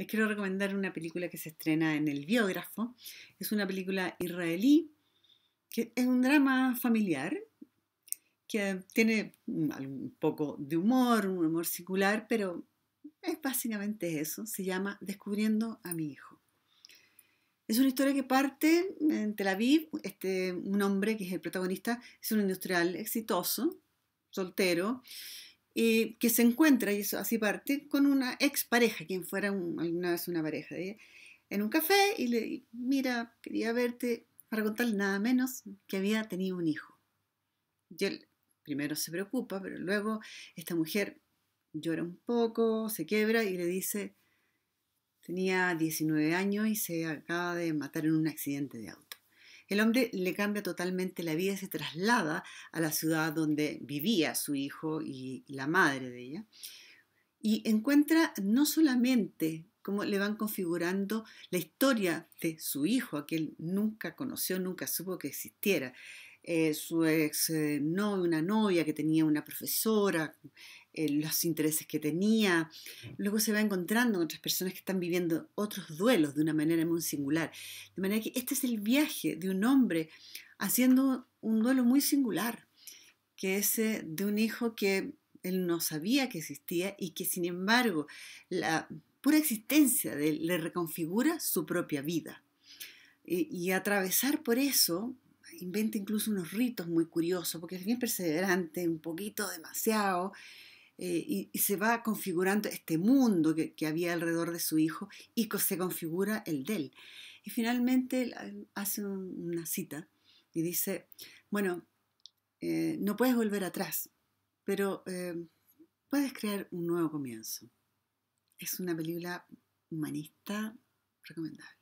les quiero recomendar una película que se estrena en El Biógrafo. Es una película israelí que es un drama familiar que tiene un poco de humor, un humor circular, pero es básicamente eso. Se llama Descubriendo a mi hijo. Es una historia que parte en Tel Aviv. Este, un hombre que es el protagonista es un industrial exitoso, soltero, y que se encuentra, y eso así parte, con una expareja, quien fuera alguna vez una pareja de en un café y le dice, mira, quería verte para contarle nada menos que había tenido un hijo. Y él primero se preocupa, pero luego esta mujer llora un poco, se quiebra y le dice, tenía 19 años y se acaba de matar en un accidente de auto. El hombre le cambia totalmente la vida y se traslada a la ciudad donde vivía su hijo y la madre de ella. Y encuentra no solamente cómo le van configurando la historia de su hijo, a quien nunca conoció, nunca supo que existiera, eh, su ex eh, una novia que tenía una profesora eh, los intereses que tenía. Luego se va encontrando con otras personas que están viviendo otros duelos de una manera muy singular. De manera que este es el viaje de un hombre haciendo un duelo muy singular, que es eh, de un hijo que él no sabía que existía y que sin embargo la pura existencia de él le reconfigura su propia vida. Y, y atravesar por eso inventa incluso unos ritos muy curiosos, porque es bien perseverante, un poquito demasiado, eh, y, se va configurando este mundo que, había alrededor de su hijo y se configura el de él. Y finalmente eh, hace una cita y dice, bueno, eh, no puedes volver atrás, pero puedes crear un nuevo comienzo. Es una película humanista recomendable.